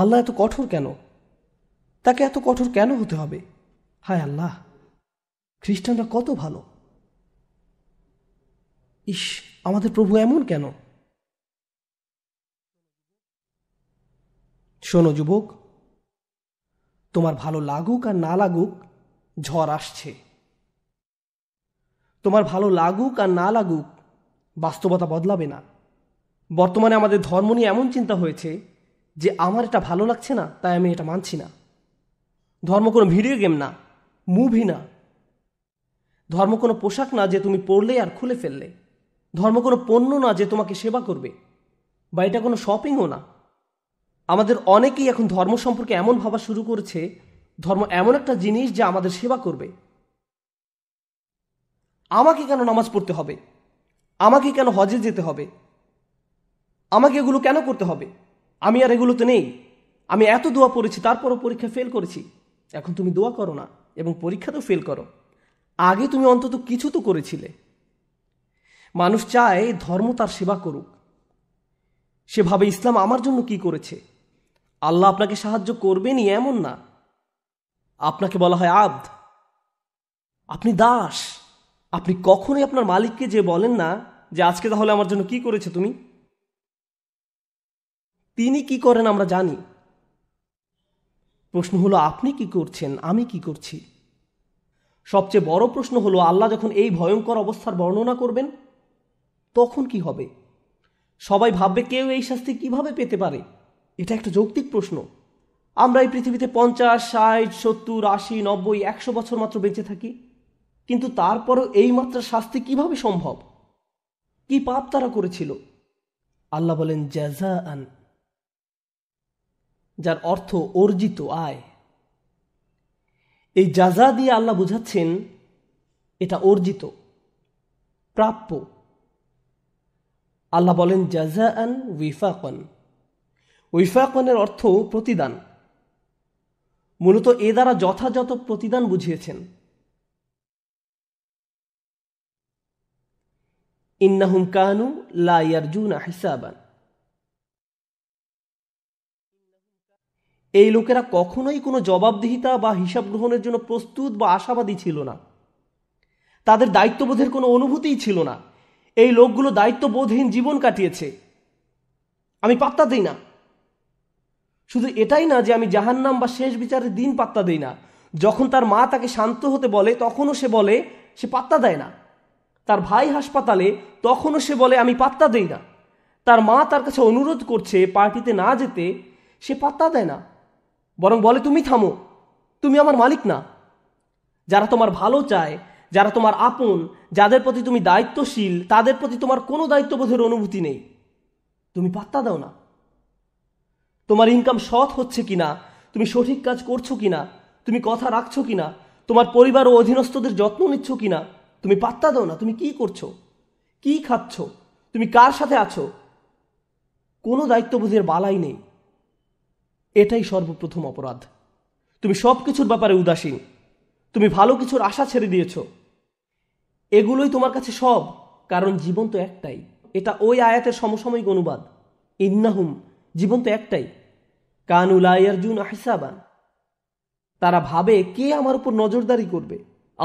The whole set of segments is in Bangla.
আল্লাহ এত কঠোর কেন তাকে এত কঠোর কেন হতে হবে হায় আল্লাহ খ্রিস্টানরা কত ভালো ইস আমাদের প্রভু এমন কেন শোনো যুবক তোমার ভালো লাগুক আর না লাগুক ঝড় আসছে তোমার ভালো লাগুক আর না লাগুক বাস্তবতা বদলাবে না বর্তমানে আমাদের ধর্ম নিয়ে এমন চিন্তা হয়েছে যে আমার এটা ভালো লাগছে না তাই আমি এটা মানছি না ধর্ম কোনো ভিডিও গেম না মুভি না ধর্ম কোনো পোশাক না যে তুমি পড়লে আর খুলে ফেললে ধর্ম কোনো পণ্য না যে তোমাকে সেবা করবে বা এটা কোনো শপিংও না আমাদের অনেকেই এখন ধর্ম সম্পর্কে এমন ভাবা শুরু করেছে ধর্ম এমন একটা জিনিস যা আমাদের সেবা করবে আমাকে কেন নামাজ পড়তে হবে আমাকে কেন হজে যেতে হবে আমাকে এগুলো কেন করতে হবে আমি আর এগুলোতে নেই আমি এত দোয়া পড়েছি তারপরও পরীক্ষা ফেল করেছি এখন তুমি দোয়া করো না এবং পরীক্ষাতেও ফেল করো আগে তুমি অন্তত কিছু তো করেছিলে মানুষ চায় ধর্ম তার সেবা করুক সেভাবে ইসলাম আমার জন্য কি করেছে আল্লাহ আপনাকে সাহায্য করবেনি এমন না আপনাকে বলা হয় আব্দ আপনি দাস আপনি কখনোই আপনার মালিককে যে বলেন না যে আজকে তাহলে আমার জন্য কি করেছে তুমি তিনি কি করেন আমরা জানি প্রশ্ন হলো আপনি কি করছেন আমি কি করছি সবচেয়ে বড় প্রশ্ন হলো আল্লাহ যখন এই ভয়ঙ্কর অবস্থার বর্ণনা করবেন তখন কি হবে সবাই ভাববে কেউ এই শাস্তি কিভাবে পেতে পারে এটা একটা যৌক্তিক প্রশ্ন আমরা এই পৃথিবীতে পঞ্চাশ ষাট সত্তর আশি নব্বই একশো বছর মাত্র বেঁচে থাকি কিন্তু তারপরেও এই মাত্রার শাস্তি কিভাবে সম্ভব কি পাপ তারা করেছিল আল্লাহ বলেন জাজা আন যার অর্থ অর্জিত আয় এই যাজা দিয়ে আল্লাহ বুঝাচ্ছেন এটা অর্জিত প্রাপ্য আল্লাহ বলেন জাজা আন উইফাকন উইফাকনের অর্থ প্রতিদান মূলত এ দ্বারা যথাযথ প্রতিদান বুঝিয়েছেন ইন্নাহুম কানু লা ইয়ারজুন হিসাবান এই লোকেরা কখনোই কোনো জবাবদিহিতা বা হিসাব গ্রহণের জন্য প্রস্তুত বা আশাবাদী ছিল না তাদের দায়িত্ববোধের কোনো অনুভূতিই ছিল না এই লোকগুলো দায়িত্ববোধহীন জীবন কাটিয়েছে আমি পাত্তা দিই না শুধু এটাই না যে আমি জাহান্নাম বা শেষ বিচারের দিন পাত্তা দিই না যখন তার মা তাকে শান্ত হতে বলে তখনও সে বলে সে পাত্তা দেয় না তার ভাই হাসপাতালে তখনও সে বলে আমি পাত্তা দিই না তার মা তার কাছে অনুরোধ করছে পার্টিতে না যেতে সে পাত্তা দেয় না বরং বলে তুমি থামো তুমি আমার মালিক না যারা তোমার ভালো চায় যারা তোমার আপন যাদের প্রতি তুমি দায়িত্বশীল তাদের প্রতি তোমার কোনো দায়িত্ববোধের অনুভূতি নেই তুমি পাত্তা দাও না তোমার ইনকাম সৎ হচ্ছে কিনা তুমি সঠিক কাজ করছো কিনা তুমি কথা রাখছো কিনা তোমার পরিবার ও অধীনস্থদের যত্ন নিচ্ছ কিনা তুমি পাত্তা দাও না তুমি কি করছো কি খাচ্ছ তুমি কার সাথে আছো কোনো দায়িত্ববোধের বালাই নেই এটাই সর্বপ্রথম অপরাধ তুমি সব কিছুর ব্যাপারে উদাসীন তুমি ভালো কিছুর আশা ছেড়ে দিয়েছ এগুলোই তোমার কাছে সব কারণ জীবন তো একটাই এটা ওই আয়াতের সমসাময়িক অনুবাদ ইন্নাহুম জীবন তো একটাই কানুলায়ার্জুন আহিসাবান তারা ভাবে কে আমার উপর নজরদারি করবে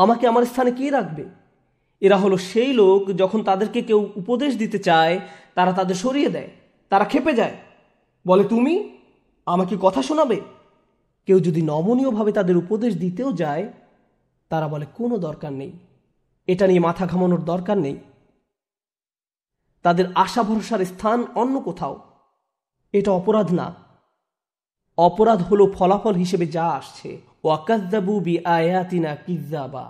আমাকে আমার স্থানে কে রাখবে এরা হলো সেই লোক যখন তাদেরকে কেউ উপদেশ দিতে চায় তারা তাদের সরিয়ে দেয় তারা খেপে যায় বলে তুমি আমাকে কথা শোনাবে কেউ যদি নমনীয়ভাবে তাদের উপদেশ দিতেও যায় তারা বলে কোনো দরকার নেই এটা নিয়ে মাথা ঘামানোর দরকার নেই তাদের আশা ভরসার স্থান অন্য কোথাও এটা অপরাধ না অপরাধ হলো ফলাফল হিসেবে যা আসছে ওয়াকাজাবু বি আয়াতিনা কিজাবা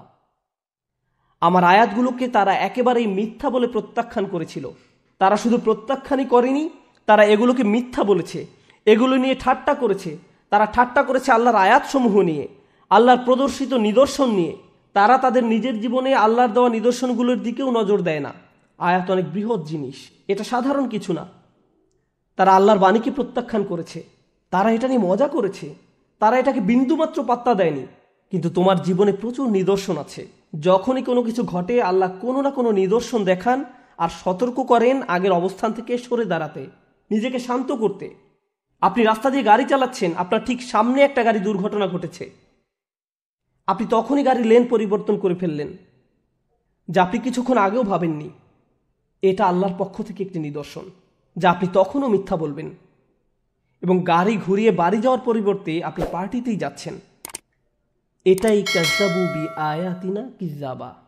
আমার আয়াতগুলোকে তারা একেবারেই মিথ্যা বলে প্রত্যাখ্যান করেছিল তারা শুধু প্রত্যাখ্যানই করেনি তারা এগুলোকে মিথ্যা বলেছে এগুলো নিয়ে ঠাট্টা করেছে তারা ঠাট্টা করেছে আল্লাহর আয়াতসমূহ নিয়ে আল্লাহর প্রদর্শিত নিদর্শন নিয়ে তারা তাদের নিজের জীবনে আল্লাহর দেওয়া নিদর্শনগুলোর দিকেও নজর দেয় না আয়াত অনেক বৃহৎ জিনিস এটা সাধারণ কিছু না তারা আল্লাহর বাণীকে প্রত্যাখ্যান করেছে তারা এটা নিয়ে মজা করেছে তারা এটাকে বিন্দুমাত্র পাত্তা দেয়নি কিন্তু তোমার জীবনে প্রচুর নিদর্শন আছে যখনই কোনো কিছু ঘটে আল্লাহ কোনো না কোনো নিদর্শন দেখান আর সতর্ক করেন আগের অবস্থান থেকে সরে দাঁড়াতে নিজেকে শান্ত করতে আপনি রাস্তা দিয়ে গাড়ি চালাচ্ছেন আপনার ঠিক সামনে একটা গাড়ি দুর্ঘটনা ঘটেছে আপনি তখনই গাড়ি লেন পরিবর্তন করে ফেললেন যা আপনি কিছুক্ষণ আগেও ভাবেননি এটা আল্লাহর পক্ষ থেকে একটি নিদর্শন যা আপনি তখনও মিথ্যা বলবেন এবং গাড়ি ঘুরিয়ে বাড়ি যাওয়ার পরিবর্তে আপনি পার্টিতেই যাচ্ছেন এটাই কাজাবু বি আয়াতিনা কিজাবা